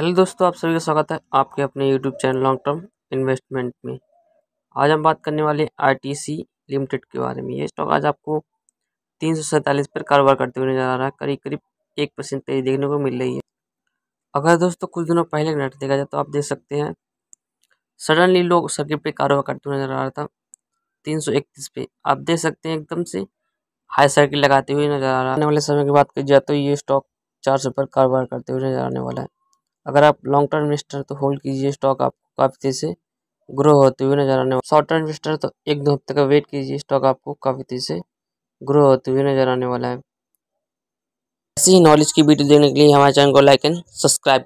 hello दोस्तों आप सभी का स्वागत है आपके अपने YouTube channel long term investment में आज हम बात करने वाले आरटीसी लिमिटेड के बारे में ये स्टॉक आज आपको तीन सौ सैंतालीस पर कारोबार करते हुए नजर आ रहा है करीब करीब एक परसेंट तेजी देखने को मिल रही है अगर दोस्तों कुछ दिनों पहले नेट देखा जाए तो आप देख सकते हैं सडनली लोग सर्किट पर कारोबार करते हुए नजर आ रहा था तीन सौ इकतीस पे आप देख सकते हैं एकदम से हाई सर्किट लगाते हुए नजर आ रहा है आने वाले समय की बात की जाए तो ये स्टॉक चार सौ पर कारोबार करते हुए नजर आने वाला है अगर आप लॉन्ग टर्म इन्वेस्टर तो होल्ड कीजिए स्टॉक आपको काफ़ी तेज से ग्रो होते हुए नजर आने शॉर्ट टर्म इन्वेस्टर तो एक दो हफ्ते का वेट कीजिए स्टॉक आपको काफ़ी तेज से ग्रो होते हुए नजर आने वाला है ऐसी ही नॉलेज की वीडियो देखने के लिए हमारे चैनल को लाइक एंड सब्सक्राइब